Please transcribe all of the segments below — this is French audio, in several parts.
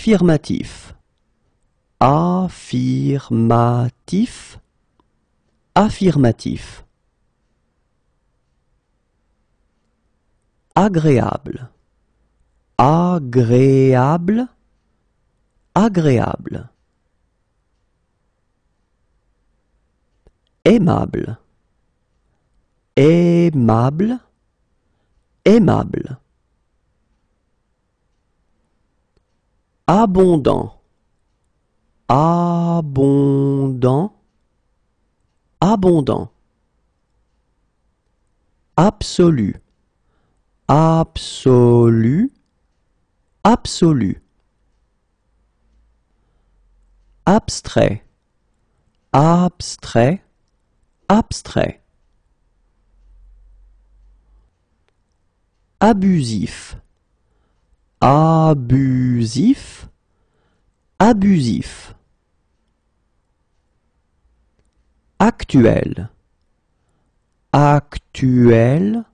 Affirmatif. Affirmatif. Affirmatif. Agréable. Agréable. Agréable. Aimable. Aimable. Aimable. abondant abondant abondant absolu absolu absolu abstrait abstrait abstrait abusif abusif abusif actuel actuel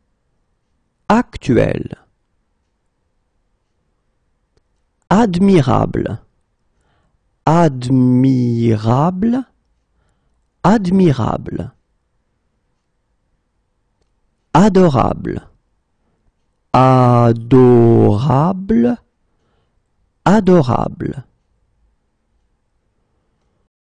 actuel admirable admirable admirable adorable adorable adorable